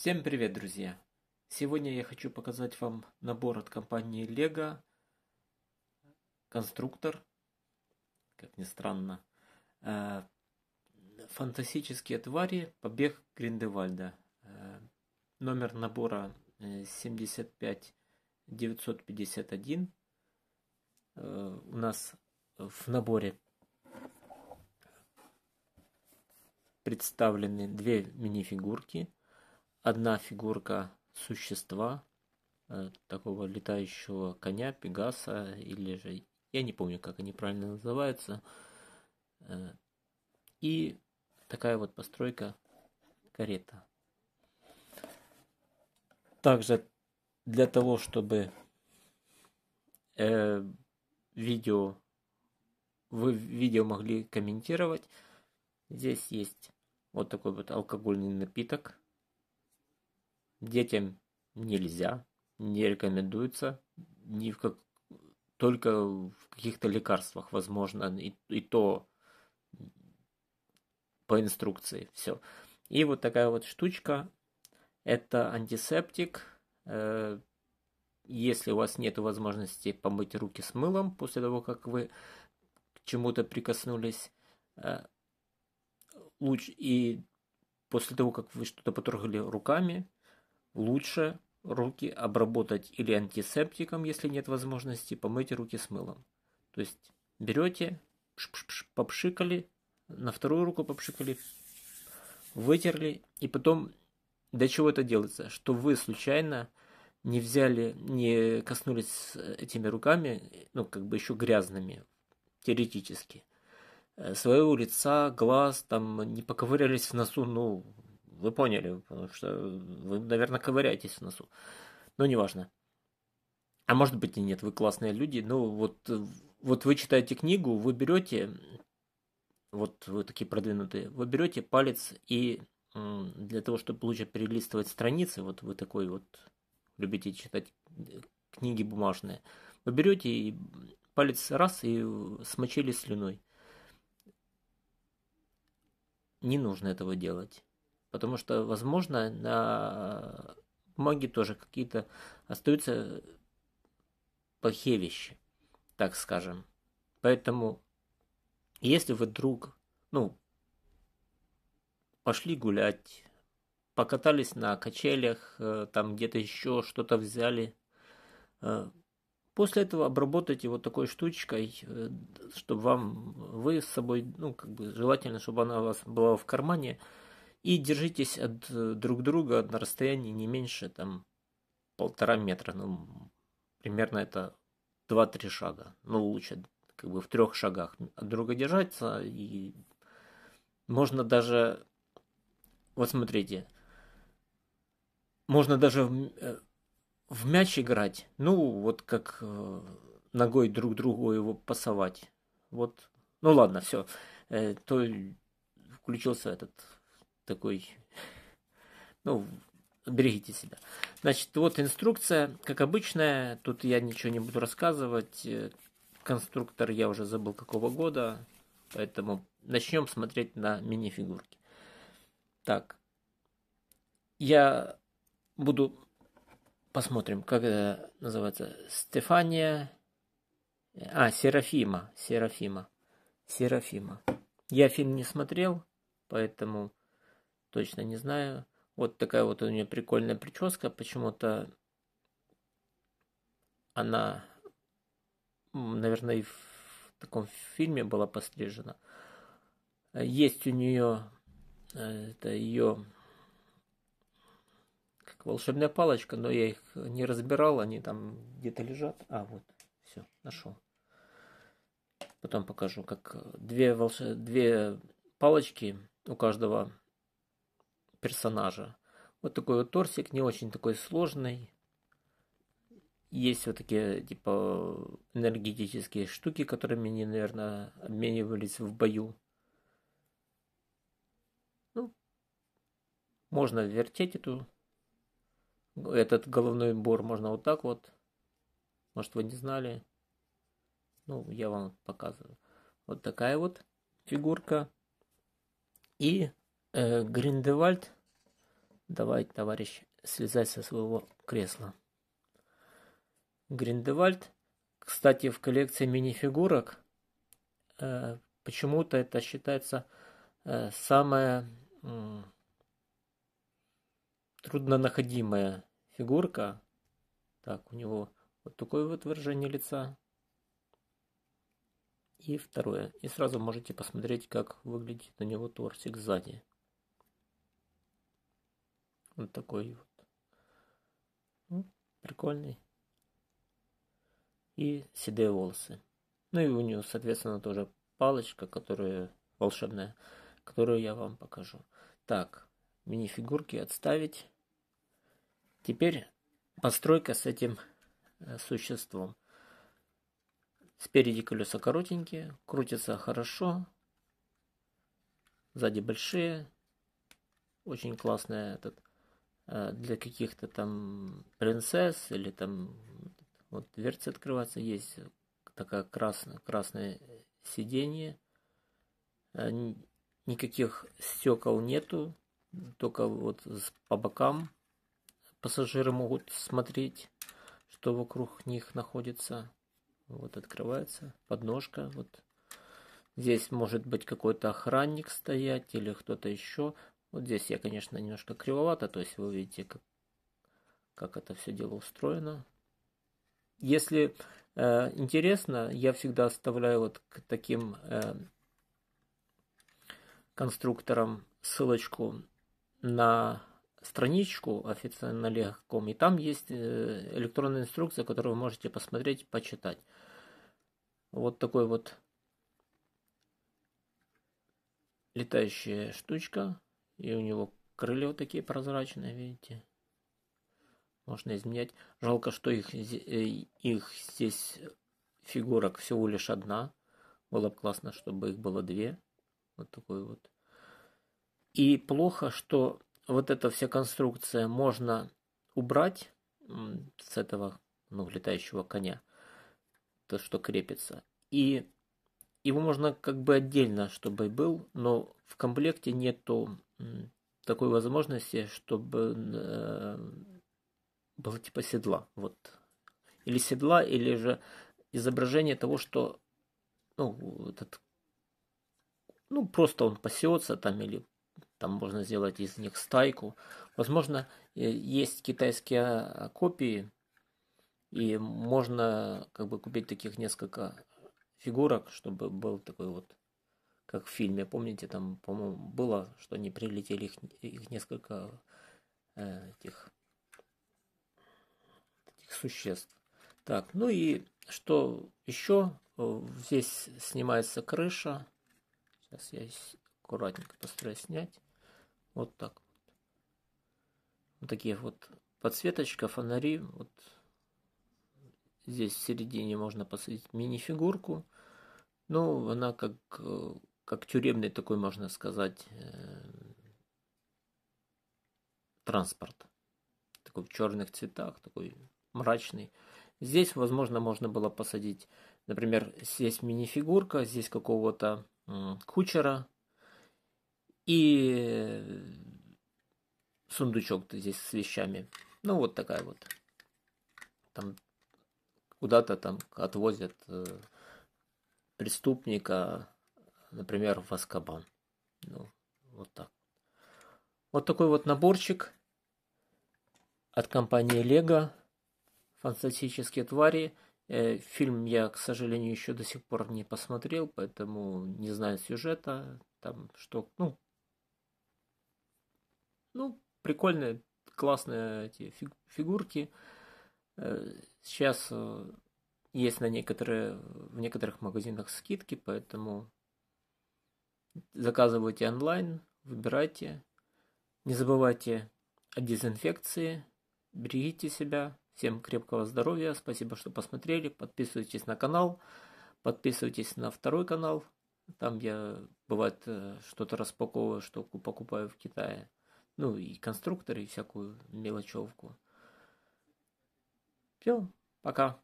Всем привет, друзья! Сегодня я хочу показать вам набор от компании LEGO конструктор, как ни странно, э, фантастические твари, побег Гриндевальда. Э, номер набора 75951 э, у нас в наборе представлены две мини-фигурки – одна фигурка существа, э, такого летающего коня, пегаса, или же, я не помню, как они правильно называются, э, и такая вот постройка карета. Также для того, чтобы э, видео вы видео могли комментировать, здесь есть вот такой вот алкогольный напиток детям нельзя, не рекомендуется, ни в как... только в каких-то лекарствах, возможно, и, и то по инструкции, все. И вот такая вот штучка, это антисептик, э, если у вас нет возможности помыть руки с мылом после того, как вы к чему-то прикоснулись, э, лучше и после того, как вы что-то потрогали руками, Лучше руки обработать или антисептиком, если нет возможности, помыть руки с мылом. То есть берете, пш попшикали, на вторую руку попшикали, вытерли, и потом для чего это делается? Что вы случайно не взяли, не коснулись этими руками, ну, как бы еще грязными, теоретически, э, своего лица, глаз, там, не поковырялись в носу, ну, вы поняли, потому что вы, наверное, ковыряетесь в носу. Но ну, неважно. А может быть и нет, вы классные люди. Ну, вот, вот вы читаете книгу, вы берете, вот вы такие продвинутые, вы берете палец и для того, чтобы лучше перелистывать страницы, вот вы такой вот любите читать книги бумажные, вы берете и палец раз и смочили слюной. Не нужно этого делать. Потому что, возможно, на маги тоже какие-то остаются плохие вещи, так скажем. Поэтому, если вы вдруг, ну, пошли гулять, покатались на качелях, э, там где-то еще что-то взяли, э, После этого обработайте вот такой штучкой, э, чтобы вам вы с собой, ну, как бы желательно, чтобы она у вас была в кармане, и держитесь от э, друг друга на расстоянии не меньше там полтора метра, ну, примерно это 2-3 шага, ну, лучше как бы в трех шагах от друга держаться, и можно даже, вот смотрите, можно даже в, э, в мяч играть, ну, вот как э, ногой друг другу его пасовать, вот, ну, ладно, все, то включился этот такой, ну, берегите себя. Значит, вот инструкция, как обычная, тут я ничего не буду рассказывать, э, конструктор я уже забыл какого года, поэтому начнем смотреть на мини-фигурки. Так, я буду, посмотрим, как это называется, Стефания, а, Серафима, Серафима, Серафима. Я фильм не смотрел, поэтому точно не знаю. Вот такая вот у нее прикольная прическа. Почему-то она, наверное, и в таком фильме была пострижена. Есть у нее э, это ее как волшебная палочка, но я их не разбирал, они там где-то лежат. А, вот, все, нашел. Потом покажу, как э, две, волш... две палочки у каждого персонажа. Вот такой вот торсик, не очень такой сложный. Есть вот такие, типа, энергетические штуки, которыми они, наверное, обменивались в бою. Ну, можно вертеть эту, этот головной бор, можно вот так вот. Может, вы не знали. Ну, я вам показываю. Вот такая вот фигурка. И Э, Гриндевальд, давай, товарищ, слезай со своего кресла. Гриндевальд, кстати, в коллекции мини-фигурок, э, почему-то это считается э, самая э, труднонаходимая фигурка. Так, у него вот такое вот выражение лица. И второе. И сразу можете посмотреть, как выглядит у него торсик сзади. Вот такой вот. Ну, прикольный. И седые волосы. Ну и у нее, соответственно, тоже палочка, которая волшебная, которую я вам покажу. Так, мини-фигурки отставить. Теперь постройка с этим э, существом. Спереди колеса коротенькие, крутятся хорошо, сзади большие. Очень классная этот Э, для каких-то там принцесс или там вот дверцы открываться есть такая красная красное сиденье э, никаких стекол нету только вот по бокам пассажиры могут смотреть что вокруг них находится вот открывается подножка вот здесь может быть какой-то охранник стоять или кто-то еще вот здесь я, конечно, немножко кривовато, то есть вы видите, как, как это все дело устроено. Если э, интересно, я всегда оставляю вот к таким э, конструкторам ссылочку на страничку официально легком, и там есть э, электронная инструкция, которую вы можете посмотреть, почитать. Вот такой вот летающая штучка. И у него крылья вот такие прозрачные, видите. Можно изменять. Жалко, что их, э, их здесь фигурок всего лишь одна. Было бы классно, чтобы их было две. Вот такой вот. И плохо, что вот эта вся конструкция можно убрать с этого ну, летающего коня, то, что крепится, и его можно как бы отдельно, чтобы был, но в комплекте нету такой возможности, чтобы э, было типа седла, вот. Или седла, или же изображение того, что, ну, этот, ну, просто он пасется там, или там можно сделать из них стайку. Возможно, э, есть китайские а, копии, и можно как бы купить таких несколько фигурок, чтобы был такой вот, как в фильме, помните, там, по-моему, было, что они прилетели, их, их несколько э, этих, этих существ. Так, ну и что еще? Э, здесь снимается крыша. Сейчас я аккуратненько постараюсь снять. Вот так вот. такие вот подсветочка, фонари. Вот Здесь в середине можно посадить мини-фигурку. Ну, она как, как тюремный такой, можно сказать, э, транспорт. Такой в черных цветах, такой мрачный. Здесь, возможно, можно было посадить, например, здесь мини-фигурка, здесь какого-то кучера и сундучок то здесь с вещами. Ну, вот такая вот. Там куда-то там отвозят э, преступника, например, в Аскабан. Ну, вот так. Вот такой вот наборчик от компании Лего. Фантастические твари. Э, фильм я, к сожалению, еще до сих пор не посмотрел, поэтому не знаю сюжета. Там что, ну, ну, прикольные, классные эти фигурки. Сейчас э, есть на некоторые, в некоторых магазинах скидки, поэтому заказывайте онлайн, выбирайте. Не забывайте о дезинфекции, берегите себя. Всем крепкого здоровья, спасибо, что посмотрели. Подписывайтесь на канал, подписывайтесь на второй канал. Там я, бывает, э, что-то распаковываю, что покупаю в Китае. Ну и конструкторы, и всякую мелочевку. Все, пока.